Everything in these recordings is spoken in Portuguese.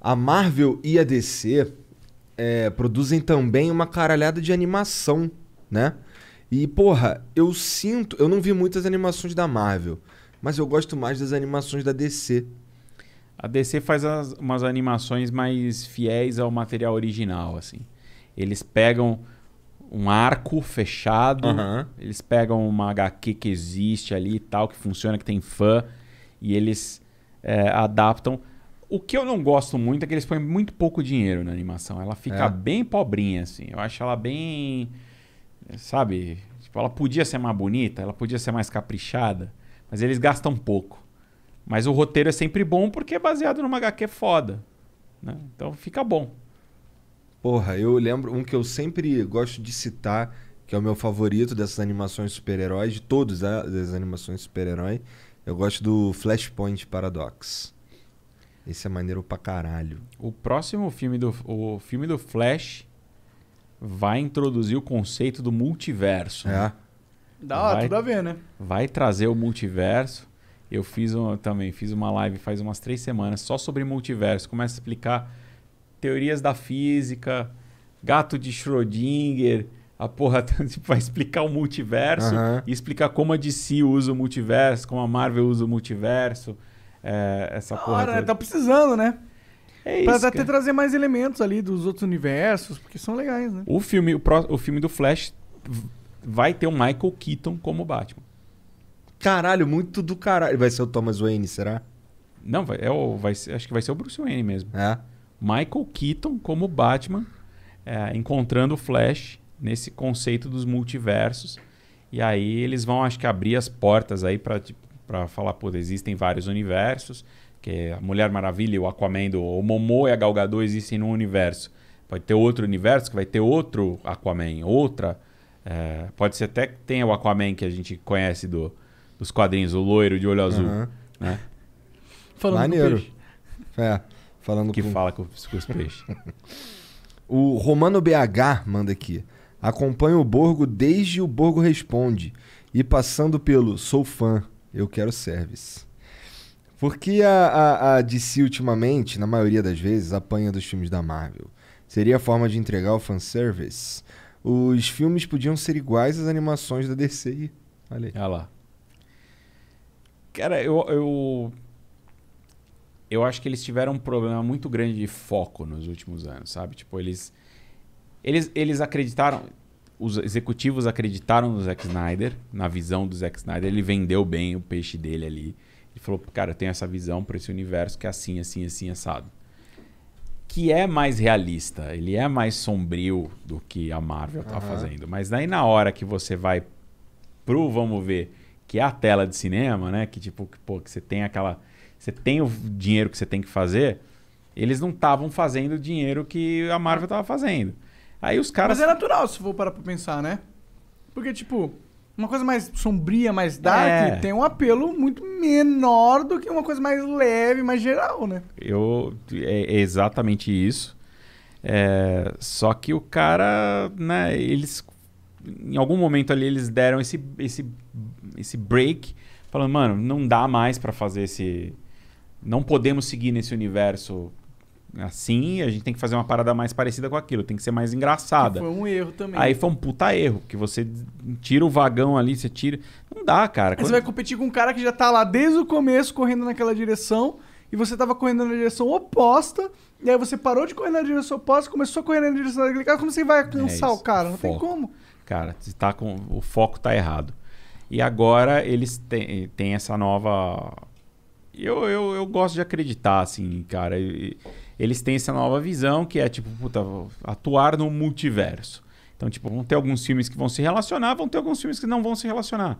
A Marvel e a DC é, produzem também uma caralhada de animação, né? E, porra, eu sinto. Eu não vi muitas animações da Marvel, mas eu gosto mais das animações da DC. A DC faz as, umas animações mais fiéis ao material original, assim. Eles pegam um arco fechado, uhum. eles pegam uma HQ que existe ali e tal, que funciona, que tem fã, e eles é, adaptam. O que eu não gosto muito é que eles põem muito pouco dinheiro na animação. Ela fica é. bem pobrinha, assim. Eu acho ela bem. Sabe? Tipo, ela podia ser mais bonita, ela podia ser mais caprichada, mas eles gastam pouco. Mas o roteiro é sempre bom porque é baseado numa HQ foda. Né? Então fica bom. Porra, eu lembro um que eu sempre gosto de citar, que é o meu favorito dessas animações super-heróis, de todas né, as animações super-herói. Eu gosto do Flashpoint Paradox. Esse é maneiro pra caralho. O próximo filme do, o filme do Flash vai introduzir o conceito do multiverso. Né? É. Né? Dá, vai, tudo a ver, né? Vai trazer o multiverso. Eu fiz um, também fiz uma live faz umas três semanas só sobre multiverso. Começa a explicar teorias da física, gato de Schrödinger, a porra tipo, vai explicar o multiverso uhum. e explicar como a DC usa o multiverso, como a Marvel usa o multiverso é, essa porra. Ora, tá precisando, né? É isso. Pra até cara. trazer mais elementos ali dos outros universos, porque são legais, né? O filme, o, pro, o filme do Flash vai ter o Michael Keaton como Batman. Caralho, muito do caralho. Vai ser o Thomas Wayne, será? Não, vai, é o, vai ser, acho que vai ser o Bruce Wayne mesmo. É. Michael Keaton como Batman, é, encontrando o Flash nesse conceito dos multiversos. E aí eles vão, acho que, abrir as portas aí para tipo, para falar, pô, existem vários universos, que é a Mulher Maravilha, o Aquaman, o Momo e a Gal Gadot existem num universo. Pode ter outro universo que vai ter outro Aquaman, outra... É, pode ser até que tenha o Aquaman que a gente conhece do, dos quadrinhos, o loiro de olho azul. Uhum. Né? Falando Maneiro. É, falando que com... fala com, com os peixes. o Romano BH manda aqui. Acompanha o Borgo desde o Borgo Responde. E passando pelo Sou Fã. Eu quero service. Porque a, a, a DC ultimamente, na maioria das vezes, apanha dos filmes da Marvel. Seria a forma de entregar o fanservice. Os filmes podiam ser iguais às animações da DC. Olha aí. lá. Cara, eu, eu. Eu acho que eles tiveram um problema muito grande de foco nos últimos anos, sabe? Tipo, eles. Eles, eles acreditaram os executivos acreditaram no Zack Snyder, na visão do Zack Snyder. Ele vendeu bem o peixe dele ali. Ele falou, cara, eu tenho essa visão para esse universo que é assim, assim, assim, assado. Que é mais realista, ele é mais sombrio do que a Marvel tá uhum. fazendo. Mas daí na hora que você vai pro, vamos ver, que é a tela de cinema, né? Que tipo, que, pô, que você tem aquela. Você tem o dinheiro que você tem que fazer. Eles não estavam fazendo o dinheiro que a Marvel estava fazendo. Aí os caras. Mas é natural se for parar pra pensar, né? Porque, tipo, uma coisa mais sombria, mais dark, é. tem um apelo muito menor do que uma coisa mais leve, mais geral, né? Eu, é, é exatamente isso. É, só que o cara, né, eles. Em algum momento ali eles deram esse, esse, esse break, falando, mano, não dá mais para fazer esse. Não podemos seguir nesse universo assim, a gente tem que fazer uma parada mais parecida com aquilo, tem que ser mais engraçada. foi um erro também. Aí foi um puta erro, que você tira o vagão ali, você tira. Não dá, cara. Quando... Você vai competir com um cara que já tá lá desde o começo correndo naquela direção, e você tava correndo na direção oposta, e aí você parou de correr na direção oposta, começou a correr na direção daquele cara, como você vai alcançar é o cara? Não foco. tem como. Cara, tá com... o foco tá errado. E agora eles têm, têm essa nova. Eu, eu, eu gosto de acreditar, assim, cara. E eles têm essa nova visão que é tipo, puta, atuar no multiverso. Então, tipo, vão ter alguns filmes que vão se relacionar, vão ter alguns filmes que não vão se relacionar.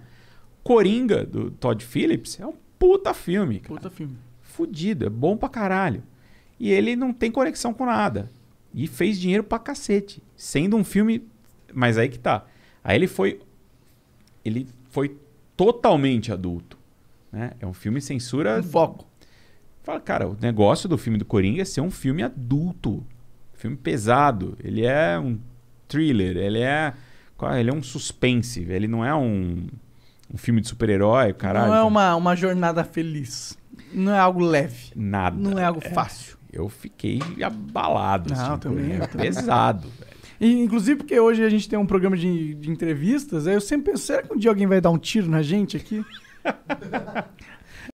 Coringa, do Todd Phillips, é um puta filme. Cara. Puta filme. Fudido, é bom pra caralho. E ele não tem conexão com nada. E fez dinheiro pra cacete. Sendo um filme. Mas aí que tá. Aí ele foi. Ele foi totalmente adulto. Né? É um filme censura. Um foco fala, cara, o negócio do filme do Coringa é ser um filme adulto, filme pesado. Ele é um thriller, ele é, ele é um suspense, ele não é um, um filme de super-herói, caralho. Não é uma, uma jornada feliz. Não é algo leve. Nada. Não é algo é. fácil. Eu fiquei abalado. Não, assim, também. É pesado. E, inclusive, porque hoje a gente tem um programa de, de entrevistas, eu sempre penso, será que um dia alguém vai dar um tiro na gente aqui?